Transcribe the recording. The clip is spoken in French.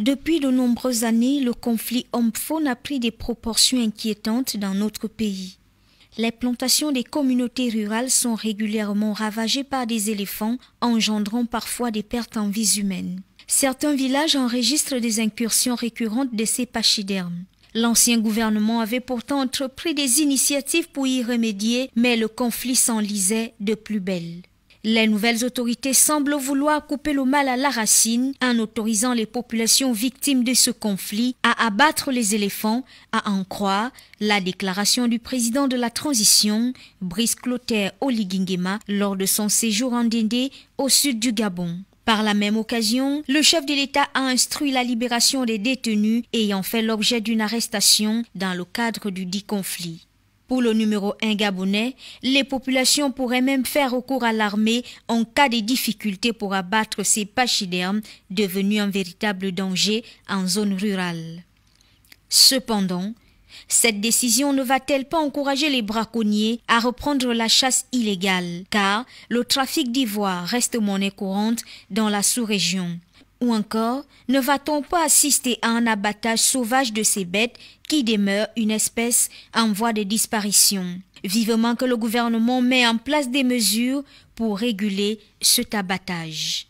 Depuis de nombreuses années, le conflit homme-faune a pris des proportions inquiétantes dans notre pays. Les plantations des communautés rurales sont régulièrement ravagées par des éléphants, engendrant parfois des pertes en vies humaines. Certains villages enregistrent des incursions récurrentes de ces pachydermes. L'ancien gouvernement avait pourtant entrepris des initiatives pour y remédier, mais le conflit s'enlisait de plus belle. Les nouvelles autorités semblent vouloir couper le mal à la racine en autorisant les populations victimes de ce conflit à abattre les éléphants, à en croire la déclaration du président de la transition, Brice Clotaire Oligingema, lors de son séjour en Dindé au sud du Gabon. Par la même occasion, le chef de l'État a instruit la libération des détenus ayant fait l'objet d'une arrestation dans le cadre du dit conflit. Pour le numéro 1 gabonais, les populations pourraient même faire recours à l'armée en cas de difficulté pour abattre ces pachydermes devenus un véritable danger en zone rurale. Cependant, cette décision ne va-t-elle pas encourager les braconniers à reprendre la chasse illégale, car le trafic d'ivoire reste monnaie courante dans la sous-région ou encore, ne va-t-on pas assister à un abattage sauvage de ces bêtes qui demeurent une espèce en voie de disparition Vivement que le gouvernement met en place des mesures pour réguler cet abattage.